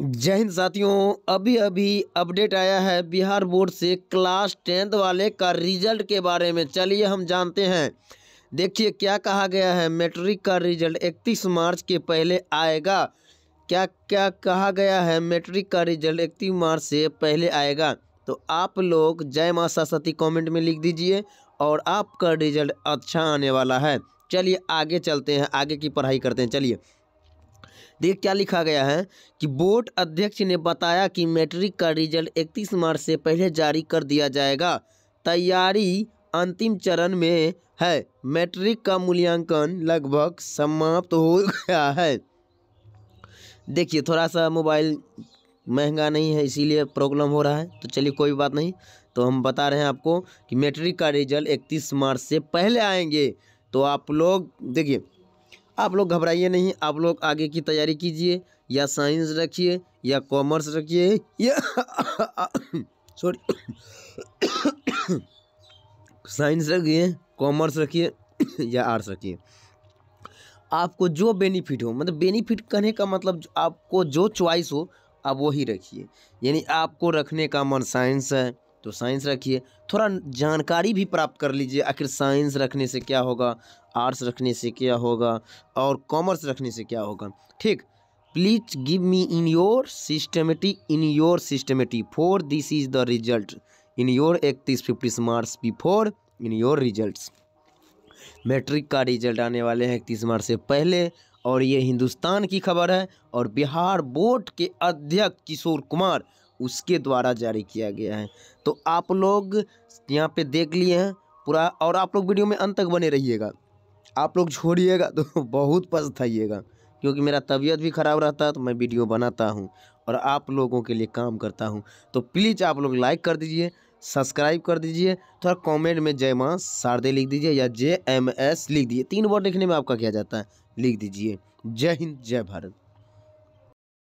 जय हिंद साथियों अभी अभी अपडेट आया है बिहार बोर्ड से क्लास टेंथ वाले का रिजल्ट के बारे में चलिए हम जानते हैं देखिए क्या कहा गया है मैट्रिक का रिजल्ट 31 मार्च के पहले आएगा क्या क्या कहा गया है मैट्रिक का रिजल्ट 31 मार्च से पहले आएगा तो आप लोग जय माँ सरस्वती कॉमेंट में लिख दीजिए और आपका रिजल्ट अच्छा आने वाला है चलिए आगे चलते हैं आगे की पढ़ाई करते हैं चलिए देखिए क्या लिखा गया है कि बोर्ड अध्यक्ष ने बताया कि मैट्रिक का रिजल्ट 31 मार्च से पहले जारी कर दिया जाएगा तैयारी अंतिम चरण में है मैट्रिक का मूल्यांकन लगभग समाप्त हो गया है देखिए थोड़ा सा मोबाइल महंगा नहीं है इसीलिए प्रॉब्लम हो रहा है तो चलिए कोई बात नहीं तो हम बता रहे हैं आपको कि मैट्रिक का रिजल्ट 31 मार्च से पहले आएंगे तो आप लोग देखिए आप लोग घबराइए नहीं आप लोग आगे की तैयारी कीजिए या साइंस रखिए या कॉमर्स रखिए या सॉरी साइंस रखिए कॉमर्स रखिए या आर्ट्स रखिए आपको जो बेनिफिट हो मतलब बेनिफिट कहने का मतलब आपको जो चॉइस हो आप वही रखिए यानी आपको रखने का मन साइंस है तो साइंस रखिए थोड़ा जानकारी भी प्राप्त कर लीजिए आखिर साइंस रखने से क्या होगा आर्ट्स रखने से क्या होगा और कॉमर्स रखने से क्या होगा ठीक please give me in your systematic in your systematic for this is the result in your इकतीस fifties March before in your result matric का रिजल्ट आने वाले हैं इकतीस मार्च से पहले और ये हिंदुस्तान की खबर है और बिहार बोर्ड के अध्यक्ष किशोर कुमार उसके द्वारा जारी किया गया है तो आप लोग यहाँ पे देख लिए हैं पूरा और आप लोग वीडियो में अंत तक बने रहिएगा आप लोग छोड़िएगा तो बहुत पछताइएगा क्योंकि मेरा तबीयत भी ख़राब रहता है तो मैं वीडियो बनाता हूँ और आप लोगों के लिए काम करता हूँ तो प्लीज़ आप लोग लाइक कर दीजिए सब्सक्राइब कर दीजिए थोड़ा कमेंट में जय माँ शारदे लिख दीजिए या जे एम एस लिख दीजिए तीन वर्ड लिखने में आपका क्या जाता है लिख दीजिए जय हिंद जय भारत